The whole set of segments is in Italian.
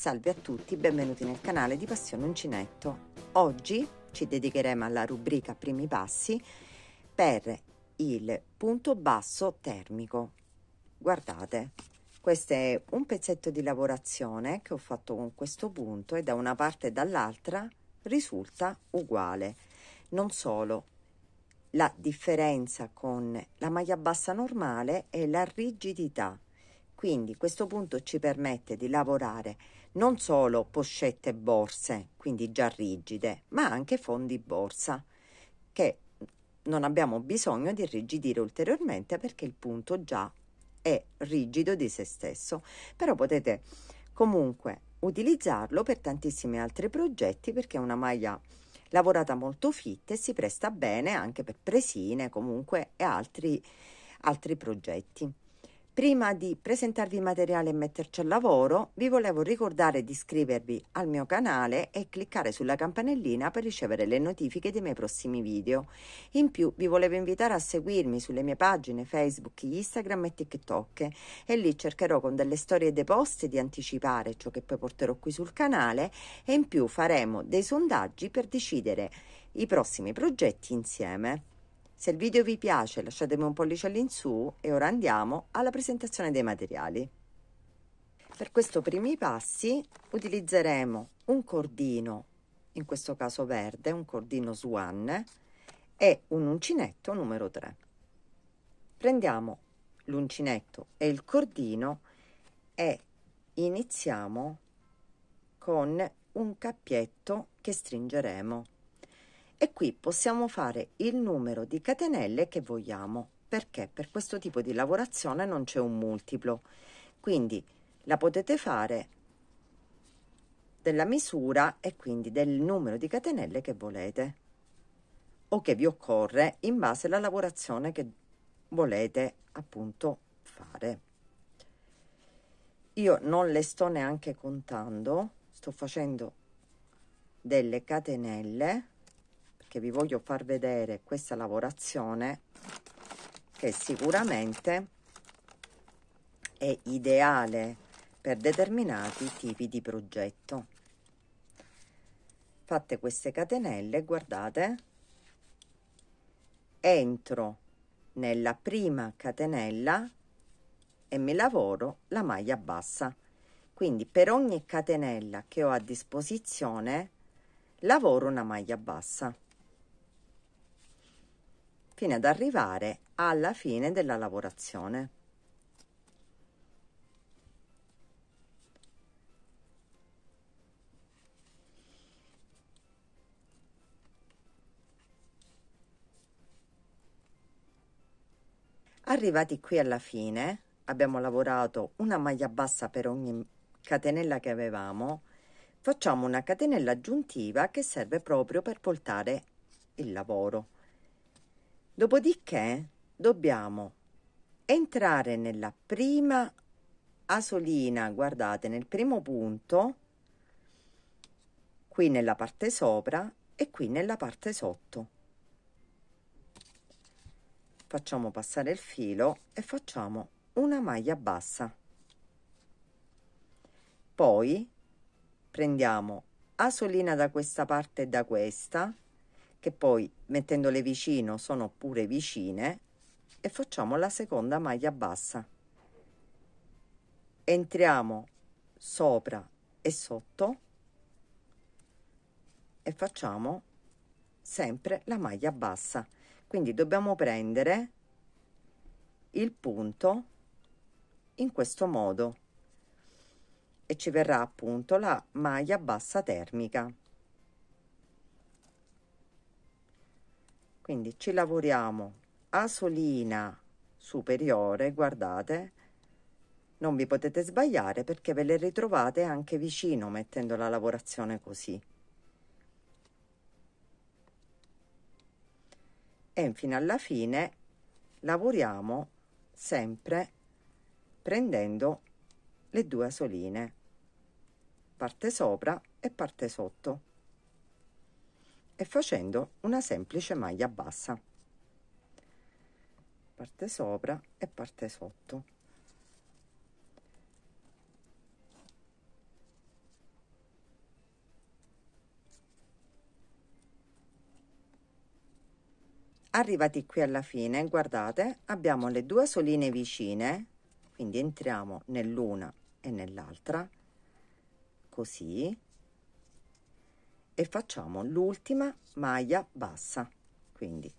Salve a tutti, benvenuti nel canale di Passione Uncinetto. Oggi ci dedicheremo alla rubrica Primi passi per il punto basso termico. Guardate, questo è un pezzetto di lavorazione che ho fatto con questo punto e da una parte e dall'altra risulta uguale. Non solo, la differenza con la maglia bassa normale è la rigidità. Quindi questo punto ci permette di lavorare non solo poscette borse, quindi già rigide, ma anche fondi borsa, che non abbiamo bisogno di irrigidire ulteriormente perché il punto già è rigido di se stesso, però potete comunque utilizzarlo per tantissimi altri progetti perché è una maglia lavorata molto fitta e si presta bene anche per presine comunque e altri, altri progetti. Prima di presentarvi il materiale e metterci al lavoro, vi volevo ricordare di iscrivervi al mio canale e cliccare sulla campanellina per ricevere le notifiche dei miei prossimi video. In più vi volevo invitare a seguirmi sulle mie pagine Facebook, Instagram e TikTok e lì cercherò con delle storie e dei post di anticipare ciò che poi porterò qui sul canale e in più faremo dei sondaggi per decidere i prossimi progetti insieme. Se il video vi piace lasciatemi un pollice all'insù e ora andiamo alla presentazione dei materiali. Per questo primi passi utilizzeremo un cordino, in questo caso verde, un cordino Swan e un uncinetto numero 3. Prendiamo l'uncinetto e il cordino e iniziamo con un cappietto che stringeremo e qui possiamo fare il numero di catenelle che vogliamo perché per questo tipo di lavorazione non c'è un multiplo quindi la potete fare della misura e quindi del numero di catenelle che volete o che vi occorre in base alla lavorazione che volete appunto fare io non le sto neanche contando sto facendo delle catenelle che vi voglio far vedere questa lavorazione che sicuramente è ideale per determinati tipi di progetto fatte queste catenelle guardate entro nella prima catenella e mi lavoro la maglia bassa quindi per ogni catenella che ho a disposizione lavoro una maglia bassa fino ad arrivare alla fine della lavorazione. Arrivati qui alla fine abbiamo lavorato una maglia bassa per ogni catenella che avevamo facciamo una catenella aggiuntiva che serve proprio per voltare il lavoro Dopodiché dobbiamo entrare nella prima asolina, guardate, nel primo punto, qui nella parte sopra e qui nella parte sotto. Facciamo passare il filo e facciamo una maglia bassa. Poi prendiamo asolina da questa parte e da questa che poi mettendole vicino sono pure vicine e facciamo la seconda maglia bassa entriamo sopra e sotto e facciamo sempre la maglia bassa quindi dobbiamo prendere il punto in questo modo e ci verrà appunto la maglia bassa termica Quindi ci lavoriamo a solina superiore, guardate, non vi potete sbagliare perché ve le ritrovate anche vicino mettendo la lavorazione così. E infine alla fine lavoriamo sempre prendendo le due asoline, parte sopra e parte sotto e facendo una semplice maglia bassa parte sopra e parte sotto arrivati qui alla fine guardate abbiamo le due soline vicine quindi entriamo nell'una e nell'altra così e facciamo l'ultima maglia bassa quindi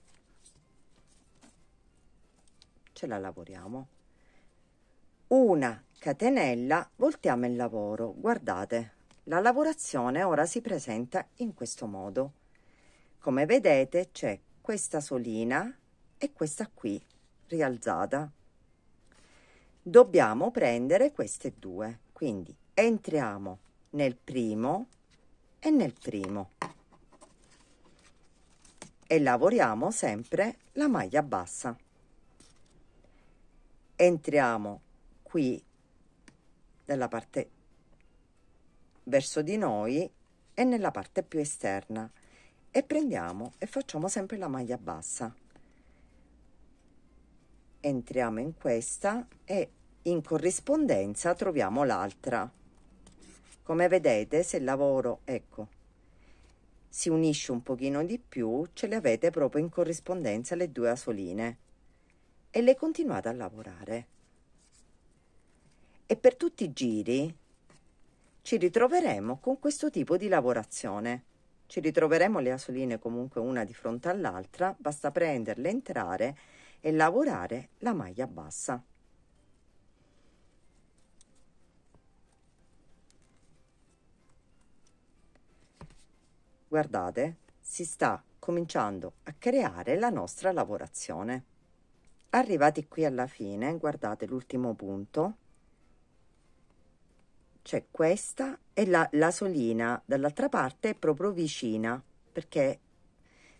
ce la lavoriamo una catenella voltiamo il lavoro guardate la lavorazione ora si presenta in questo modo come vedete c'è questa solina e questa qui rialzata dobbiamo prendere queste due quindi entriamo nel primo e nel primo e lavoriamo sempre la maglia bassa entriamo qui nella parte verso di noi e nella parte più esterna e prendiamo e facciamo sempre la maglia bassa entriamo in questa e in corrispondenza troviamo l'altra come vedete se lavoro ecco si unisce un pochino di più ce le avete proprio in corrispondenza le due asoline e le continuate a lavorare e per tutti i giri ci ritroveremo con questo tipo di lavorazione ci ritroveremo le asoline comunque una di fronte all'altra basta prenderle entrare e lavorare la maglia bassa guardate, si sta cominciando a creare la nostra lavorazione. Arrivati qui alla fine, guardate l'ultimo punto, c'è questa e la, la solina dall'altra parte è proprio vicina perché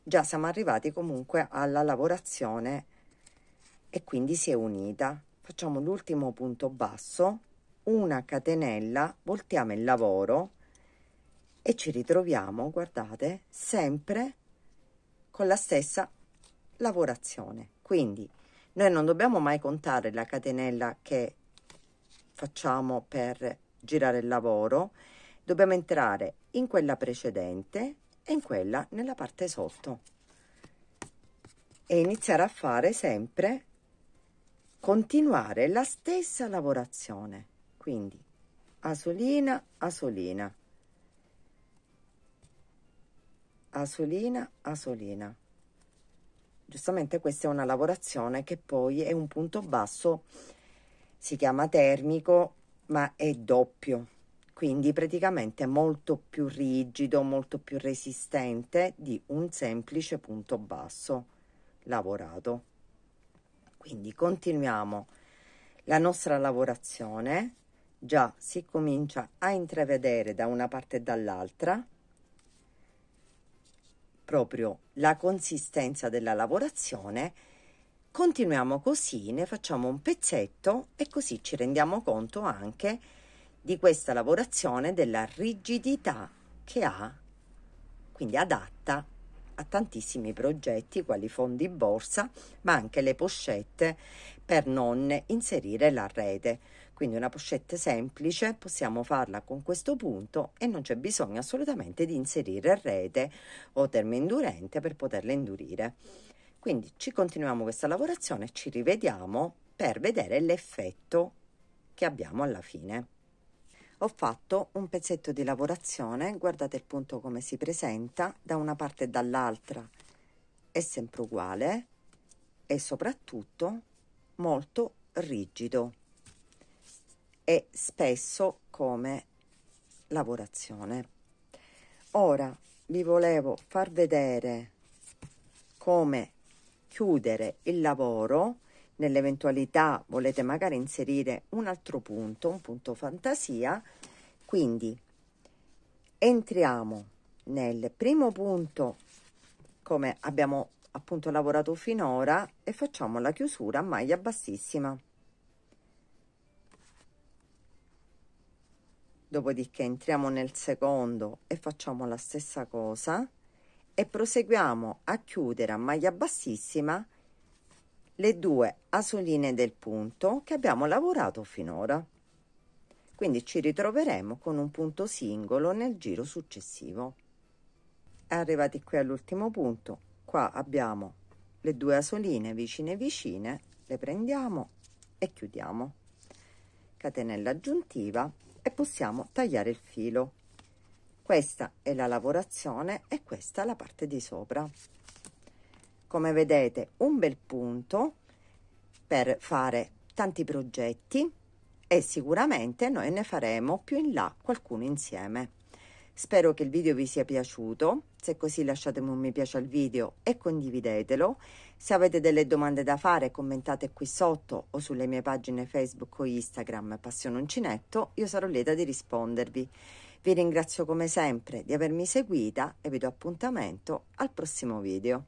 già siamo arrivati comunque alla lavorazione e quindi si è unita. Facciamo l'ultimo punto basso, una catenella, voltiamo il lavoro e ci ritroviamo, guardate, sempre con la stessa lavorazione. Quindi noi non dobbiamo mai contare la catenella che facciamo per girare il lavoro, dobbiamo entrare in quella precedente e in quella nella parte sotto e iniziare a fare sempre continuare la stessa lavorazione quindi asolina asolina asolina, asolina. Giustamente questa è una lavorazione che poi è un punto basso, si chiama termico, ma è doppio, quindi praticamente molto più rigido, molto più resistente di un semplice punto basso lavorato. Quindi continuiamo la nostra lavorazione, già si comincia a intravedere da una parte e dall'altra, proprio la consistenza della lavorazione. Continuiamo così, ne facciamo un pezzetto e così ci rendiamo conto anche di questa lavorazione della rigidità che ha, quindi adatta a tantissimi progetti quali fondi borsa, ma anche le pochette per non inserire la rete. Quindi una pochette semplice, possiamo farla con questo punto e non c'è bisogno assolutamente di inserire rete o termo indurente per poterla indurire. Quindi ci continuiamo questa lavorazione, ci rivediamo per vedere l'effetto che abbiamo alla fine. Ho fatto un pezzetto di lavorazione, guardate il punto come si presenta, da una parte e dall'altra è sempre uguale e soprattutto molto rigido e spesso come lavorazione. Ora vi volevo far vedere come chiudere il lavoro nell'eventualità volete magari inserire un altro punto, un punto fantasia, quindi entriamo nel primo punto come abbiamo appunto lavorato finora e facciamo la chiusura a maglia bassissima. dopodiché entriamo nel secondo e facciamo la stessa cosa e proseguiamo a chiudere a maglia bassissima le due asoline del punto che abbiamo lavorato finora quindi ci ritroveremo con un punto singolo nel giro successivo arrivati qui all'ultimo punto qua abbiamo le due asoline vicine vicine le prendiamo e chiudiamo catenella aggiuntiva e possiamo tagliare il filo questa è la lavorazione e questa la parte di sopra come vedete un bel punto per fare tanti progetti e sicuramente noi ne faremo più in là qualcuno insieme spero che il video vi sia piaciuto se così lasciatemi un mi piace al video e condividetelo. Se avete delle domande da fare commentate qui sotto o sulle mie pagine Facebook o Instagram Passione Uncinetto, io sarò lieta di rispondervi. Vi ringrazio come sempre di avermi seguita e vi do appuntamento al prossimo video.